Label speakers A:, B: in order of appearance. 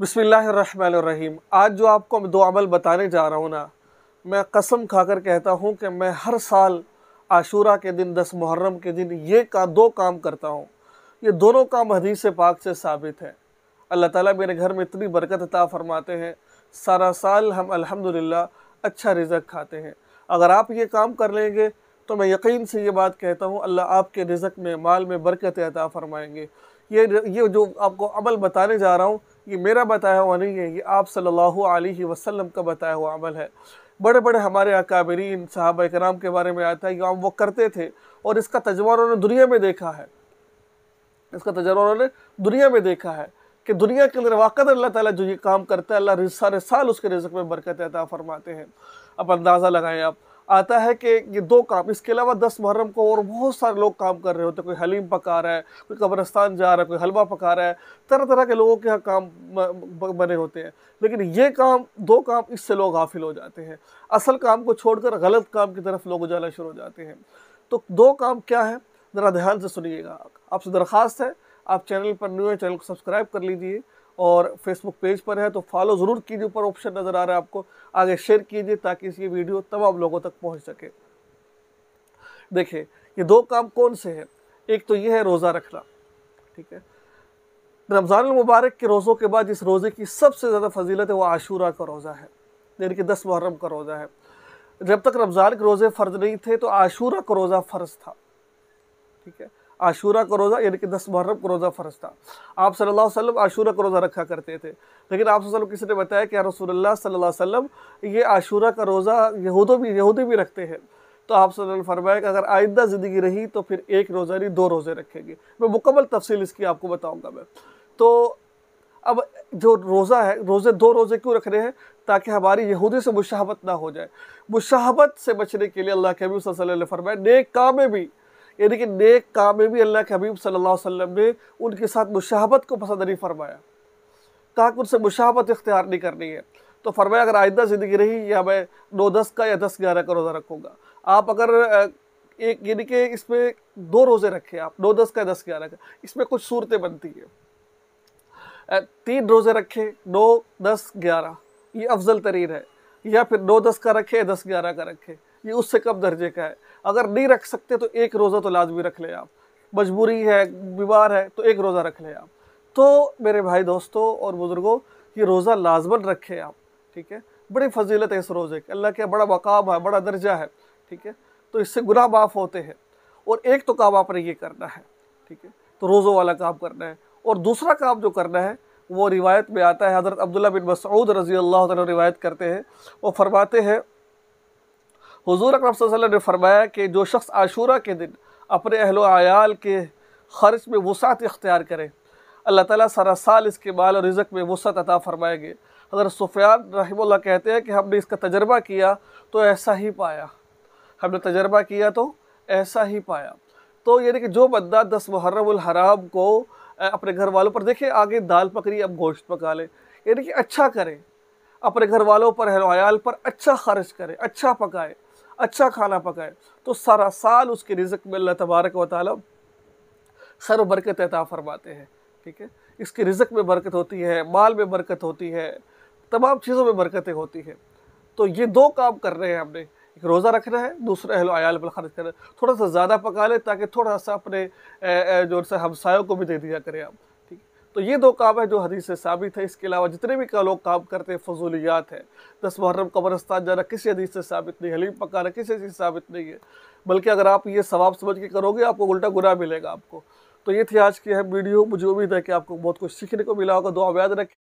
A: बिसमीम आज जो आपको दो अमल बताने जा रहा हूँ ना मैं कसम खाकर कहता हूँ कि मैं हर साल आशूरा के दिन दस मुहर्रम के दिन ये का दो काम करता हूँ ये दोनों काम हदीस पाक से साबित है अल्लाह ताला मेरे घर में इतनी बरकत अता फरमाते हैं सारा साल हम अल्हम्दुलिल्लाह अच्छा रिजक खाते हैं अगर आप ये काम कर लेंगे तो मैं यकीन से ये बात कहता हूँ अल्लाह आपके रिजक में माल में बरकत अता फरमाएँगे ये ये जो आपको अमल बताने जा रहा हूँ ये मेरा बताया हुआ नहीं है ये आप सल्लल्लाहु अलैहि वसल्लम का बताया हुआ अमल है बड़े बड़े हमारे अकाबरीन साहब कराम के बारे में आता है कि हम वो करते थे और इसका तजुर्बा उन्होंने दुनिया में देखा है इसका तजर्बा उन्होंने दुनिया में देखा है कि दुनिया के अंदर वाकद अल्लाह ताला जो ये काम करता है अल्लाह सारे साल उसके रिजक में बरकत अता फरमाते हैं अब अंदाज़ा लगाएं आप आता है कि ये दो काम इसके अलावा दस मुहर्रम को और बहुत सारे लोग काम कर रहे होते हैं कोई हलीम पका रहा है कोई कब्रस्तान जा रहा है कोई हलवा पका रहा है तरह तरह के लोगों के यहाँ काम बने होते हैं लेकिन ये काम दो काम इससे लोग गाफिल हो जाते हैं असल काम को छोड़कर गलत काम की तरफ लोग उजाला शुरू हो जाते हैं तो दो काम क्या है ज़रा ध्यान से सुनिएगा आपसे दरख्वास्त है आप चैनल पर न्यू है चैनल को सब्सक्राइब कर लीजिए और फेसबुक पेज पर है तो फॉलो ज़रूर कीजिए ऊपर ऑप्शन नज़र आ रहा है आपको आगे शेयर कीजिए ताकि ये वीडियो तमाम लोगों तक पहुँच सके देखिए ये दो काम कौन से हैं एक तो ये है रोज़ा रखना ठीक है रमज़ान मुबारक के रोज़ों के बाद जिस रोज़े की सबसे ज़्यादा फजीलत है वो आशूरा का रोज़ा है यानी कि दस मुहर्रम का रोज़ा है जब तक रमज़ान के रोज़े फ़र्ज नहीं थे तो आशूरा का रोज़ा फ़र्ज था ठीक है आशूरा का रोज़ा यानी कि दस मुहर्रम का रोज़ा फ़र्ज था आप सल्लल्लाहु अलैहि वसल्लम आशूरा का रोज़ा रखा करते थे लेकिन आप वसल्लम किसी ने बताया कि रसूलुल्लाह सल्लल्लाहु अलैहि वसल्लम ये आशूरा का रोज़ा यहूदों भी यहूदी भी रखते हैं तो आप ने फरमाया कि अगर आइंदा ज़िंदगी रही तो फिर एक रोज़ा नहीं दो रोज़े रखेंगे मैं मुकम्मल तफसील इसकी आपको बताऊँगा मैं तो अब जो रोज़ा है रोज़े दो रोज़े क्यों रख रहे हैं ताकि हमारी यहूदी से मुशाहबत ना हो जाए मुशाहबत से बचने के लिए अल्लाह के हबी वसल्लम ने फरमाया नेक काम में भी यानी कि नेक काम में भी अल्लाह के हबीब सल्लल्लाहु अलैहि वसल्लम ने उनके साथ मुशाहबत को पसंद नहीं फरमाया कहा कि उनसे मुशाहबत इख्तियार नहीं करनी है तो फरमाया अगर आइंदा ज़िंदगी रही या मैं नौ दस का या दस ग्यारह का रोज़ा रखूँगा आप अगर एक यानी कि इसमें दो रोज़े रखें आप नौ दस का दस ग्यारह का इसमें कुछ सूरतें बनती हैं तीन रोज़े रखें नौ दस ग्यारह ये अफजल तरीन है या फिर नौ दस का रखें दस ग्यारह का रखें ये उससे कब दर्जे का है अगर नहीं रख सकते तो एक रोज़ा तो लाजमी रख लें आप मजबूरी है बीमार है तो एक रोज़ा रख लें आप तो मेरे भाई दोस्तों और बुज़ुर्गों ये रोज़ा लाजमन रखें आप ठीक है बड़ी फजीलत है इस रोज़े की अल्लाह के बड़ा मकाम है बड़ा दर्जा है ठीक है तो इससे गुनाह माफ़ होते हैं और एक तो काम आपने ये करना है ठीक है तो रोज़ों वाला काम करना है और दूसरा काम जो करना है वो रिवायत में आता है हज़रत अब्दुल्ला बिन मसऊद रज़ी अल्लाह रिवायत करते हैं वो फरमाते हैं अलैहि वसल्लम ने फरमाया कि जो शख्स आशूरा के दिन अपने अहलो आयाल के खर्च में वसात इख्तियार करे अल्लाह ताला सारा साल इसके माल और रिजक में वसत अता फरमाएंगे अगर सुफियान रहमल्ला कहते हैं कि हमने इसका तजर्बा किया तो ऐसा ही पाया हमने तजर्बा किया तो ऐसा ही पाया तो यानी कि जो बंदा दस मुहर्रम हराम को अपने घर वालों पर देखे आगे दाल पकड़ी अब गोश्त पका लें यानी कि अच्छा करें अपने घर वालों पर हल आयाल पर अच्छा खर्च करें अच्छा पकाए अच्छा खाना पकाए तो सारा साल उसके रिजक में अल्लाह तबारक व ताली सर बरकत अता फरमाते हैं ठीक है इसके रिजक में बरकत होती है माल में बरकत होती है तमाम चीज़ों में बरकतें होती हैं तो ये दो काम कर रहे हैं हमने एक रोज़ा रखना है दूसरा अहल आयाल पर खर्च करना थोड़ा सा ज़्यादा पका लें ताकि थोड़ा सा अपने जो है हमसायों को भी दे दिया करें आप तो ये दो काम है जो हदीस से साबित है इसके अलावा जितने भी का लोग काम करते हैं फजूलियात है दस मुहर्रम कब्रस्तान जाना किसी हदीस से साबित नहीं हलीम पकाना किसी चीज़ साबित नहीं है बल्कि अगर आप ये सवाब समझ के करोगे आपको उल्टा गुना मिलेगा आपको तो ये थी आज की है वीडियो मुझे उम्मीद है कि आपको बहुत कुछ सीखने को मिला होगा दो याद रखें